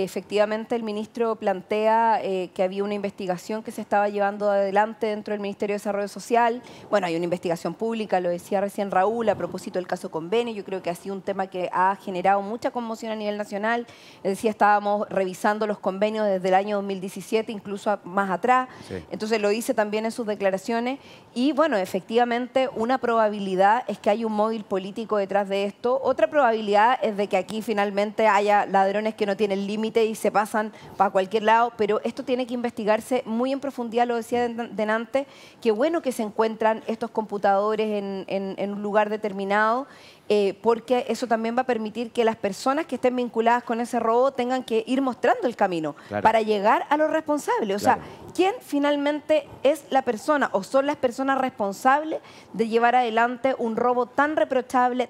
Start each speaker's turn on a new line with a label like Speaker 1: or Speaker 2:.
Speaker 1: efectivamente, el ministro plantea eh, que había una investigación que se estaba llevando adelante dentro del Ministerio de Desarrollo Social. Bueno, hay una investigación pública, lo decía recién Raúl, a propósito del caso Convenio. Yo creo que ha sido un tema que ha generado mucha conmoción a nivel nacional. Decía, estábamos revisando los convenios desde el año 2017, incluso más atrás. Entonces, lo dice también en sus declaraciones. Y bueno, efectivamente, una probabilidad es que hay un móvil político detrás de esto. Otra probabilidad es de que aquí finalmente haya ladrones que no tienen límite y se pasan para cualquier lado, pero esto tiene que investigarse muy en profundidad, lo decía Denante, qué bueno que se encuentran estos computadores en, un lugar determinado, eh, porque eso también va a permitir que las personas que estén vinculadas con ese robo tengan que ir mostrando el camino para llegar a los responsables. O sea, ¿quién finalmente es la persona o son las personas responsables de llevar adelante un robo tan reprochable?